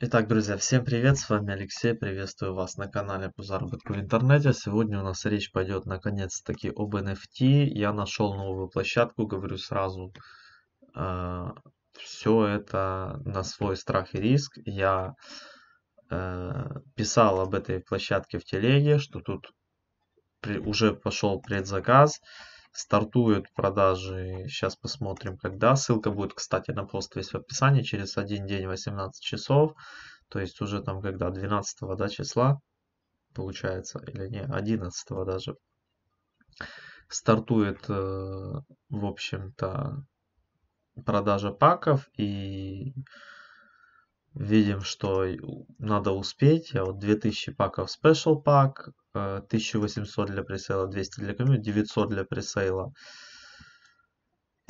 Итак, друзья, всем привет, с вами Алексей, приветствую вас на канале по заработку в интернете. Сегодня у нас речь пойдет наконец-таки об NFT. Я нашел новую площадку, говорю сразу, э, все это на свой страх и риск. Я э, писал об этой площадке в телеге, что тут при, уже пошел предзаказ стартуют продажи. Сейчас посмотрим, когда. Ссылка будет, кстати, на пост весь в описании. Через один день 18 часов. То есть уже там когда? 12 да, числа получается. Или не, 11 даже. Стартует, э, в общем-то, продажа паков. И видим, что надо успеть. Я вот 2000 паков Special Pack, 1800 для пресейла, 200 для комьюнити, 900 для пресейла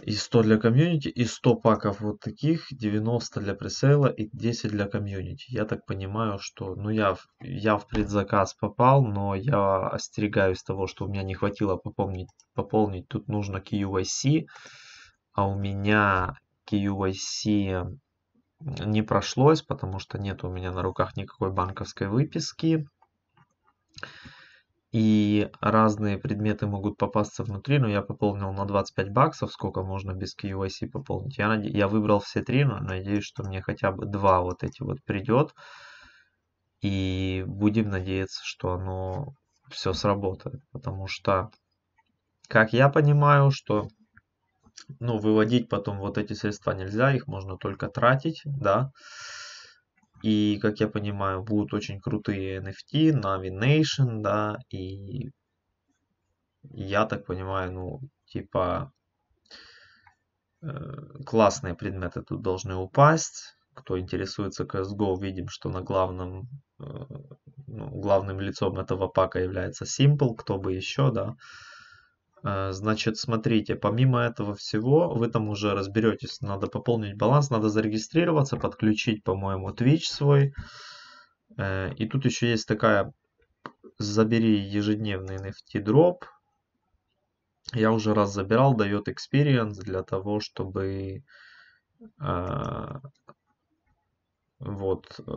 и 100 для комьюнити, и 100 паков вот таких, 90 для пресейла и 10 для комьюнити. Я так понимаю, что ну я, я в предзаказ попал, но я остерегаюсь того, что у меня не хватило пополнить. пополнить. Тут нужно QYC, а у меня QYC не прошлось, потому что нет у меня на руках никакой банковской выписки. И разные предметы могут попасться внутри, но я пополнил на 25 баксов, сколько можно без QIC пополнить. Я, над... я выбрал все три, но надеюсь, что мне хотя бы два вот эти вот придет. И будем надеяться, что оно все сработает, потому что, как я понимаю, что ну, выводить потом вот эти средства нельзя, их можно только тратить, да. И, как я понимаю, будут очень крутые NFT, Navi Nation, да, и я так понимаю, ну, типа, э, классные предметы тут должны упасть. Кто интересуется CSGO, видим, что на главном, э, ну, главным лицом этого пака является Simple, кто бы еще, да. А, значит, смотрите, помимо этого всего, вы там уже разберетесь, надо пополнить баланс, надо зарегистрироваться, подключить, по-моему, Twitch свой. Э, и тут еще есть такая, забери ежедневный NFT дроп. Я уже раз забирал, дает experience для того, чтобы а, вот э,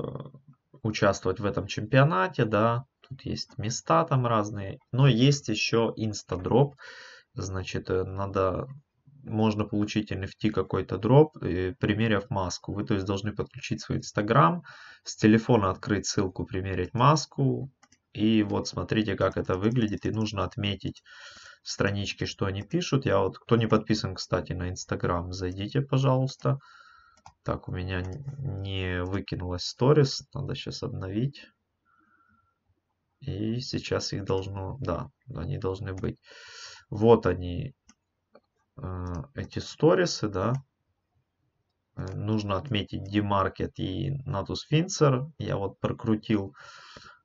участвовать в этом чемпионате, да, тут есть места там разные, но есть еще инстадроп, значит, э, надо можно получить NFT какой-то дроп, э, примерив маску. Вы, то есть, должны подключить свой Инстаграм, с телефона открыть ссылку «Примерить маску», и вот смотрите, как это выглядит, и нужно отметить странички, что они пишут. Я вот, кто не подписан, кстати, на Инстаграм, зайдите, пожалуйста. Так, у меня не выкинулась сторис, надо сейчас обновить. И сейчас их должно... Да, они должны быть. Вот они, э, эти сторисы, да. Э, нужно отметить demarket и Natus Fincer. Я вот прокрутил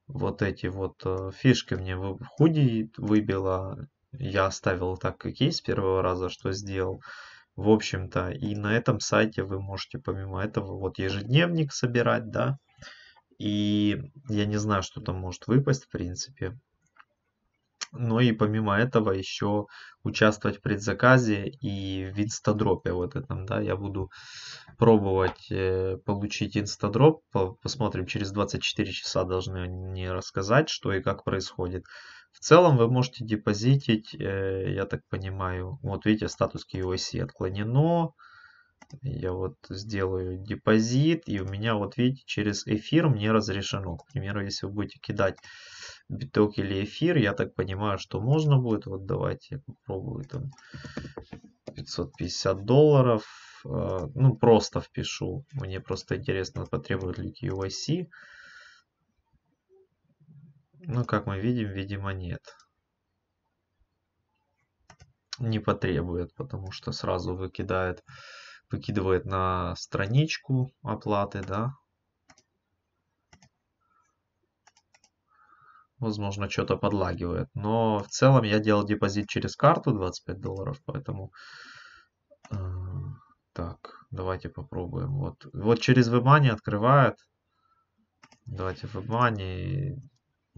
вот эти вот э, фишки мне в худи выбило. Я оставил так, как есть с первого раза, что сделал. В общем-то, и на этом сайте вы можете помимо этого вот ежедневник собирать, да, и я не знаю, что там может выпасть, в принципе. Но и помимо этого еще участвовать в предзаказе и в инстадропе вот этом, да, я буду пробовать э, получить инстадроп, посмотрим, через 24 часа должны мне рассказать, что и как происходит. В целом вы можете депозитить, э, я так понимаю, вот видите, статус KYC отклонено, я вот сделаю депозит, и у меня, вот видите, через эфир мне разрешено. К примеру, если вы будете кидать биток или эфир, я так понимаю, что можно будет. Вот давайте я попробую там 550 долларов. Э, ну, просто впишу. Мне просто интересно, потребует ли QIC. Ну, как мы видим, видимо, нет не потребует, потому что сразу выкидает выкидывает на страничку оплаты, да. Возможно, что-то подлагивает. Но в целом я делал депозит через карту 25 долларов, поэтому... Э, так, давайте попробуем. Вот, вот через WebMoney открывает. Давайте WebMoney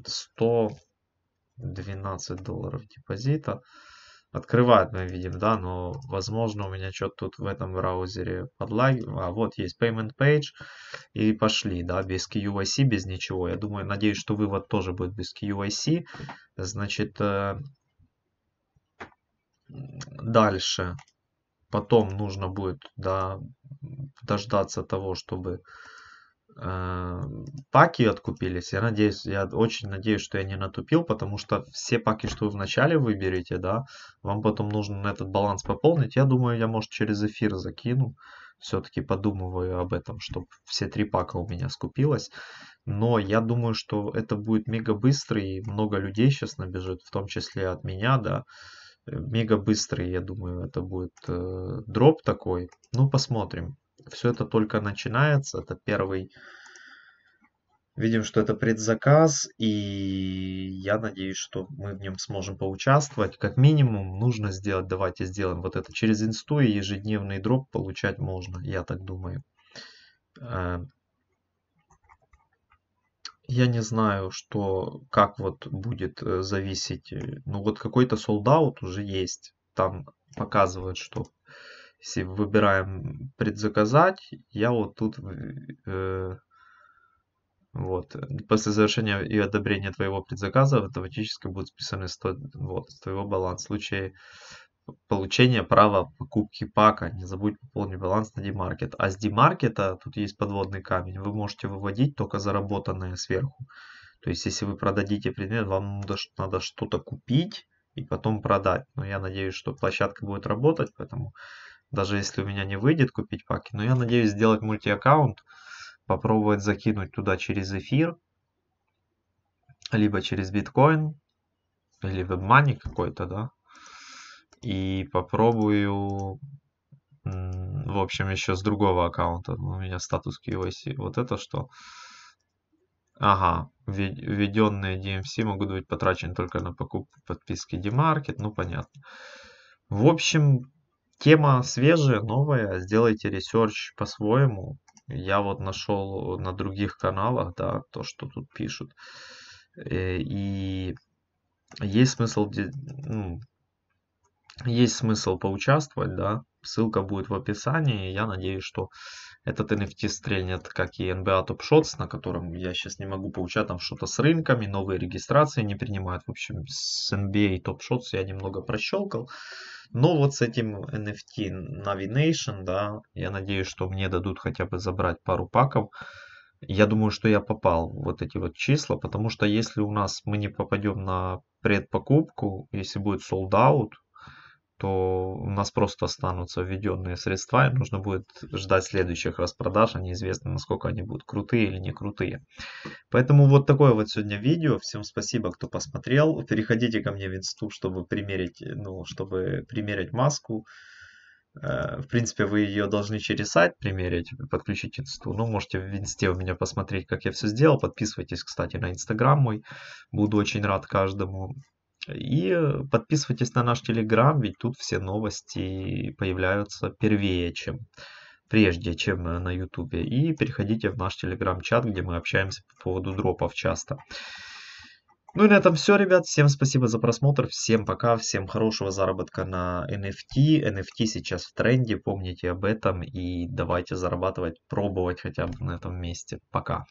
112 долларов депозита открывает, мы видим, да, но, возможно, у меня что-то тут в этом браузере подлагивает. А, вот есть Payment Page, и пошли, да, без QIC, без ничего. Я думаю, надеюсь, что вывод тоже будет без QIC. Значит, э, дальше потом нужно будет, да, дождаться того, чтобы Эм, паки откупились. Я надеюсь, я очень надеюсь, что я не натупил, потому что все паки, что вы вначале выберете, да, вам потом нужно на этот баланс пополнить. Я думаю, я, может, через эфир закину. Все-таки подумываю об этом, чтобы все три пака у меня скупилось. Но я думаю, что это будет мега быстрый, и много людей сейчас набежит, в том числе от меня, да. Мега быстрый, я думаю, это будет э, дроп такой. Ну, посмотрим все это только начинается. Это первый... Видим, что это предзаказ, и я надеюсь, что мы в нем сможем поучаствовать. Как минимум нужно сделать, давайте сделаем вот это через инсту, и ежедневный дроп получать можно, я так думаю. Э, я не знаю, что, как вот будет э, зависеть. Э, ну вот какой-то солдат уже есть. Там показывают, что если выбираем предзаказать, я вот тут э, вот. После завершения и одобрения твоего предзаказа автоматически будут списаны 100, вот, с твоего баланса. В случае получения права покупки пака не забудь пополнить баланс на D-Market. А с D-Market тут есть подводный камень. Вы можете выводить только заработанное сверху. То есть, если вы продадите предмет, вам надо что-то купить и потом продать. Но я надеюсь, что площадка будет работать, поэтому даже если у меня не выйдет купить паки, но я надеюсь сделать мультиаккаунт, попробовать закинуть туда через эфир, либо через биткоин, или вебмани какой-то, да, и попробую, в общем, еще с другого аккаунта, ну, у меня статус KYC, вот это что? Ага, введенные DMC могут быть потрачены только на покупку подписки DMarket, ну понятно. В общем, Тема свежая, новая, сделайте ресерч по-своему. Я вот нашел на других каналах, да, то, что тут пишут. Э, и есть смысл, ну, есть смысл поучаствовать, да. Ссылка будет в описании. Я надеюсь, что этот NFT стрельнет, как и NBA а Top Shots, на котором я сейчас не могу получать там что-то с рынками, новые регистрации не принимают. В общем, с NBA а Top Shots я немного прощелкал. Но ну, вот с этим NFT Navination, да, я надеюсь, что мне дадут хотя бы забрать пару паков. Я думаю, что я попал в вот эти вот числа, потому что если у нас мы не попадем на предпокупку, если будет sold то у нас просто останутся введенные средства, и нужно будет ждать следующих распродаж, а неизвестно, насколько они будут крутые или не крутые. Поэтому вот такое вот сегодня видео. Всем спасибо, кто посмотрел. Переходите ко мне в инсту, чтобы примерить, ну, чтобы примерить маску. Э, в принципе, вы ее должны через сайт примерить, подключить инсту. Ну, можете в инсте у меня посмотреть, как я все сделал. Подписывайтесь, кстати, на инстаграм мой. Буду очень рад каждому. И э, подписывайтесь на наш телеграм, ведь тут все новости появляются первее, чем прежде, чем э, на ютубе. И переходите в наш телеграм-чат, где мы общаемся по поводу дропов часто. Ну и на этом все, ребят. Всем спасибо за просмотр. Всем пока. Всем хорошего заработка на NFT. NFT сейчас в тренде. Помните об этом. И давайте зарабатывать, пробовать хотя бы на этом месте. Пока.